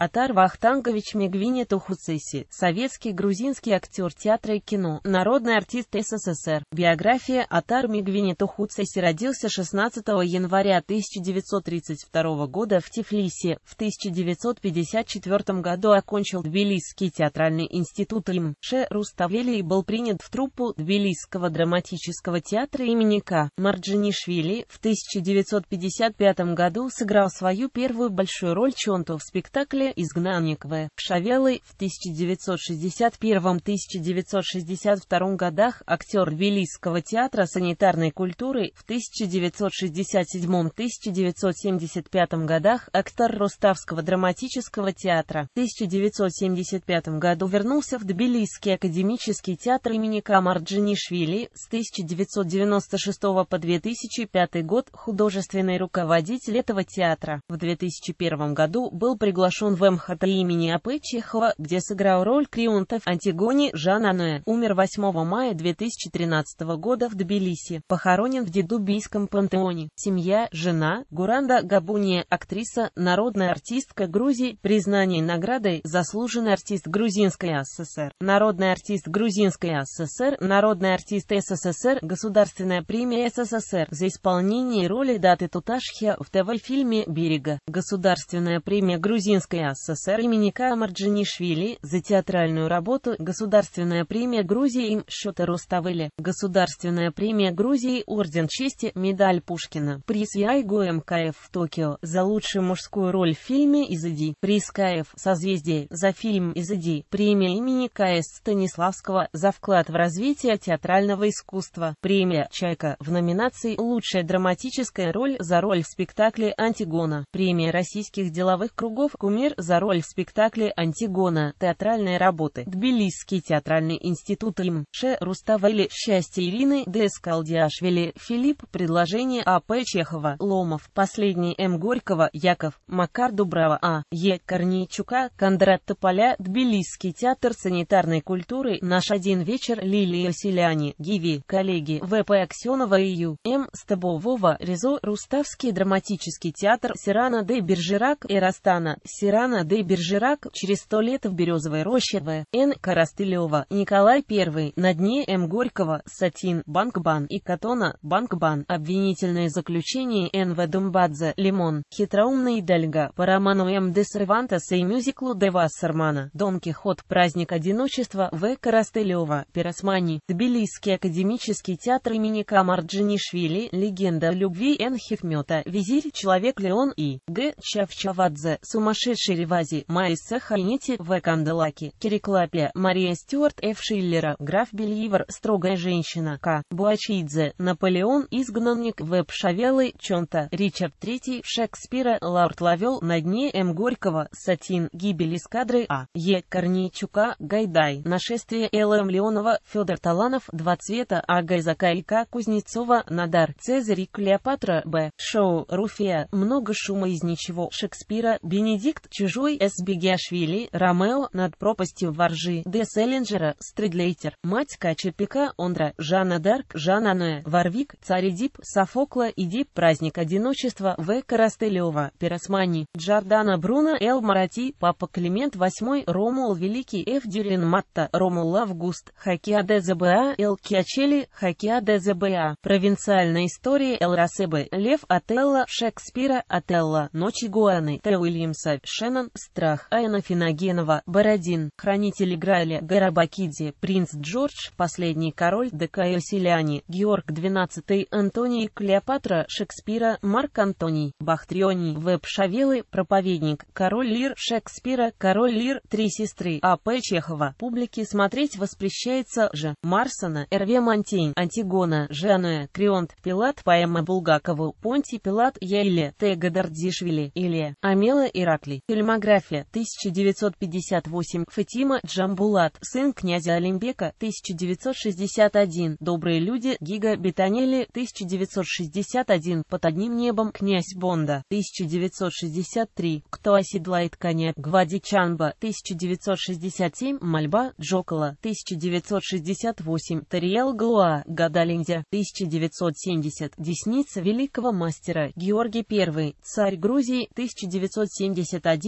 Атар Вахтангович Мегвини Тухуцеси, советский грузинский актер театра и кино, народный артист СССР. Биография Атар Мегвини Тухуцеси родился 16 января 1932 года в Тифлисе. В 1954 году окончил Тбилисский театральный институт им. Ше Руставели и был принят в труппу Тбилисского драматического театра имени К. Марджинишвили. В 1955 году сыграл свою первую большую роль Чонту в спектакле изгнанник В. Шавелы в 1961-1962 годах актер Велийского театра санитарной культуры, в 1967-1975 годах актер Руставского драматического театра, в 1975 году вернулся в Тбилисский академический театр имени Камарджинишвили, с 1996 по 2005 год художественный руководитель этого театра. В 2001 году был приглашен в МХТ имени А.П. Чехова, где сыграл роль Крионта в Антигоне Жан Аноэ, умер 8 мая 2013 года в Тбилиси, похоронен в Дедубийском пантеоне. Семья, жена, Гуранда Габуния, актриса, народная артистка Грузии, признание наградой, заслуженный артист Грузинской ССР, народный артист Грузинской ССР, народный артист СССР, государственная премия СССР за исполнение роли даты Туташхи в ТВ-фильме «Берега», государственная премия Грузинской СССР имени К. Марджинишвили, за театральную работу Государственная премия Грузии им Шота Руставели, Государственная премия Грузии Орден чести, медаль Пушкина, приз Яйго МКФ в Токио, за лучшую мужскую роль в фильме «Изыди», приз КФ «Созвездие», за фильм «Изыди», премия имени К.С. Станиславского, за вклад в развитие театрального искусства, премия «Чайка» в номинации «Лучшая драматическая роль» за роль в спектакле «Антигона», премия российских деловых кругов «Кумир» за роль в спектакле «Антигона» театральной работы Тбилисский театральный институт им. Ше Руставели «Счастье Ирины» Дескалдиашвили Филипп предложение А.П. Чехова Ломов Последний М. Горького Яков Макар Дубрава А. Е. Корнейчука Кондрат Тополя Тбилисский театр санитарной культуры «Наш один вечер» Лилия Селяни Гиви Коллеги В.П. Аксенова и Ю. М. Стабового Резо Руставский драматический театр Сирана Д. Бержирак Эрастана Сирана Жана де Бержерак, через сто лет в Березовой роще В. Н. Коростылева, Николай I, на дне М. Горького, Сатин, Банкбан и Катона, Банкбан, обвинительное заключение Н. В. Думбадзе, Лимон, хитроумный Дальга, по роману М. де Сервантеса и мюзиклу де Вассермана, Дон Кихот, праздник одиночества В. Коростылева, Пиросмани, Тбилисский академический театр имени Камарджинишвили, легенда любви Н. Хикмета, визирь, человек Леон и Г. Чавчавадзе, сумасшедший Ширивази, Майса Хайнити, В. Канделаки, Кириклапия, Мария Стюарт Ф. Шиллера, граф Бельивер, строгая женщина, К. Буачидзе, Наполеон, изгнанник, В. Шавелы, Чонта, Ричард III, Шекспира, Лаурт Лавел, на дне М. Горького, Сатин, гибель эскадры А. Е. Корнейчука, Гайдай, нашествие Л. М. Леонова, Федор Таланов, Два цвета, А. Гайзака и К. Кузнецова, Надар, Цезарь и Клеопатра, Б. Шоу, Руфия, много шума из ничего, Шекспира, Бенедикт Чужой Эсбегиашвили, Ромео над пропастью воржи, Де Селлинджера, Стридлейтер, Мать Качепика, Ондра, Жанна Дарк, Жанна Ноэ, Варвик, Царь Эдип, Софокла, Эдип, Праздник одиночества, В. Карастелева, Пиросмани, Джордана Бруно, Эл Марати, Папа Климент VIII, Ромул Великий, Ф. Дюрин Матта, Ромул Август, Хакиа ДЗБА, Эл Киачели, Хакиа ДЗБА, Провинциальная история Эл Расебе, Лев Отелло, Шекспира, Отелло, Ночи Гуаны, Т. Уильямса, Шекспира, Шеннон, Страх, Айна Финогенова, Бородин, Хранитель Грайля, Гарабакиди, Принц Джордж, Последний король, ДК э Селяни, Георг XII, Антоний, Клеопатра, Шекспира, Марк Антоний, Бахтрионий, Веб Шавелы, Проповедник, Король Лир, Шекспира, Король Лир, Три сестры, А.П. Чехова. Публике смотреть воспрещается же. Марсона, Р.В. Монтень, Антигона, Жануэ, Крионт, Пилат, Поэма Булгакову, Понти Пилат, Яйле, Т. Гадардишвили, Иле, Амела Иракли. Фильмография 1958. Фатима Джамбулат, сын князя Олимбека 1961. Добрые люди Гига Бетанели 1961. Под одним небом князь Бонда 1963. Кто оседлает коня Гвади Чанба 1967. Мольба Джокола 1968. Тариел Глуа Гадалиндя 1970. Десница великого мастера Георгий I. Царь Грузии 1971.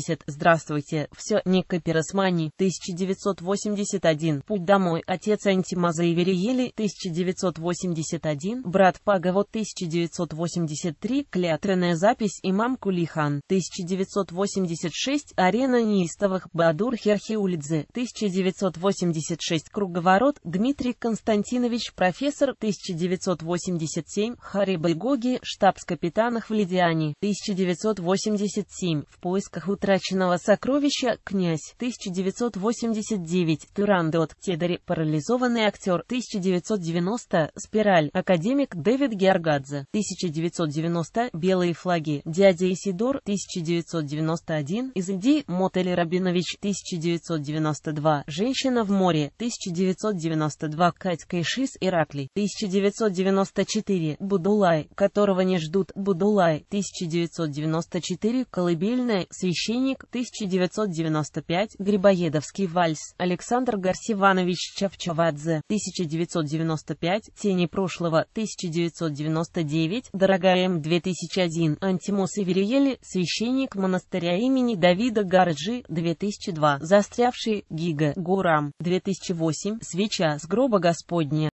80. Здравствуйте. Все Ника Каперосмани. 1981. Путь домой. Отец Антимаза и 1981. Брат Паговод. 1983. Клятреная запись. Имам Кулихан. 1986. Арена неистовых. Бадур Херхиулидзе. 1986. Круговорот. Дмитрий Константинович. Профессор. 1987. Хари Байгоги. Штабс-капитан Хвледиани. 1987. В поисках утра утраченного сокровища, князь, 1989, Тюрандот, Тедери, парализованный актер, 1990, Спираль, академик Дэвид Георгадзе, 1990, Белые флаги, Дядя Исидор, 1991, из Индии, Мотель Рабинович, 1992, Женщина в море, 1992, Кать Кайшис, Ираклий, 1994, Будулай, которого не ждут, Будулай, 1994, Колыбельная, священник, современник, 1995, Грибоедовский вальс, Александр Гарсиванович Чавчавадзе, 1995, Тени прошлого, 1999, Дорогая М2001, Антимос Ивериели, священник монастыря имени Давида Гарджи, 2002, Застрявший, Гига, Гурам, 2008, Свеча с гроба Господня.